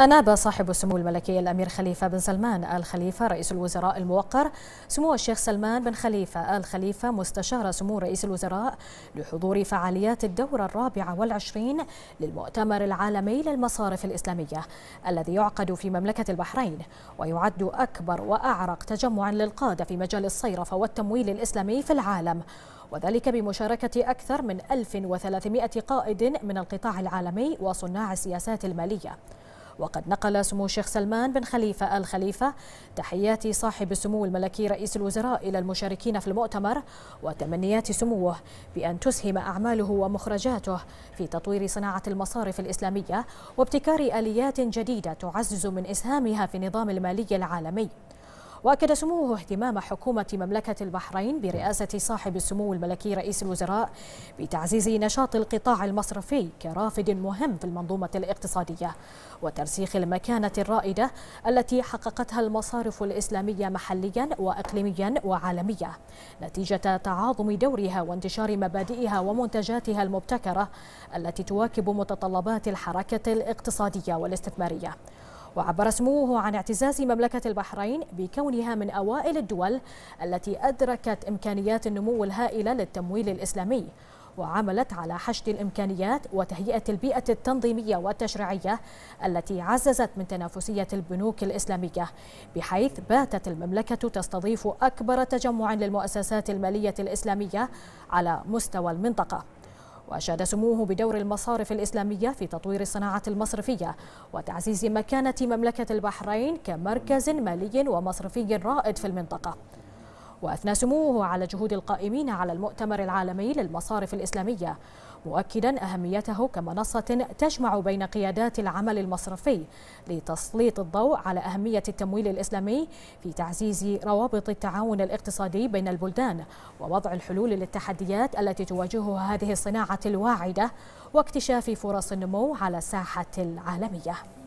أناب صاحب السمو الملكي الأمير خليفة بن سلمان آل خليفة رئيس الوزراء الموقر سمو الشيخ سلمان بن خليفة آل خليفة مستشار سمو رئيس الوزراء لحضور فعاليات الدورة الرابعة والعشرين للمؤتمر العالمي للمصارف الإسلامية الذي يعقد في مملكة البحرين ويعد أكبر وأعرق تجمعا للقادة في مجال الصيرفة والتمويل الإسلامي في العالم وذلك بمشاركة أكثر من 1300 قائد من القطاع العالمي وصناع السياسات المالية وقد نقل سمو الشيخ سلمان بن خليفة آل خليفة تحيات صاحب السمو الملكي رئيس الوزراء إلى المشاركين في المؤتمر وتمنيات سموه بأن تسهم أعماله ومخرجاته في تطوير صناعة المصارف الإسلامية وابتكار آليات جديدة تعزز من إسهامها في النظام المالي العالمي واكد سموه اهتمام حكومه مملكه البحرين برئاسه صاحب السمو الملكي رئيس الوزراء بتعزيز نشاط القطاع المصرفي كرافد مهم في المنظومه الاقتصاديه وترسيخ المكانه الرائده التي حققتها المصارف الاسلاميه محليا واقليميا وعالميا نتيجه تعاظم دورها وانتشار مبادئها ومنتجاتها المبتكره التي تواكب متطلبات الحركه الاقتصاديه والاستثماريه وعبر سموه عن اعتزاز مملكة البحرين بكونها من أوائل الدول التي أدركت إمكانيات النمو الهائلة للتمويل الإسلامي وعملت على حشد الإمكانيات وتهيئة البيئة التنظيمية والتشريعية التي عززت من تنافسية البنوك الإسلامية بحيث باتت المملكة تستضيف أكبر تجمع للمؤسسات المالية الإسلامية على مستوى المنطقة وأشاد سموه بدور المصارف الإسلامية في تطوير الصناعة المصرفية وتعزيز مكانة مملكة البحرين كمركز مالي ومصرفي رائد في المنطقة وأثنى سموه على جهود القائمين على المؤتمر العالمي للمصارف الإسلامية مؤكدا أهميته كمنصة تجمع بين قيادات العمل المصرفي لتسليط الضوء على أهمية التمويل الإسلامي في تعزيز روابط التعاون الاقتصادي بين البلدان ووضع الحلول للتحديات التي تواجهها هذه الصناعة الواعدة واكتشاف فرص النمو على الساحة العالمية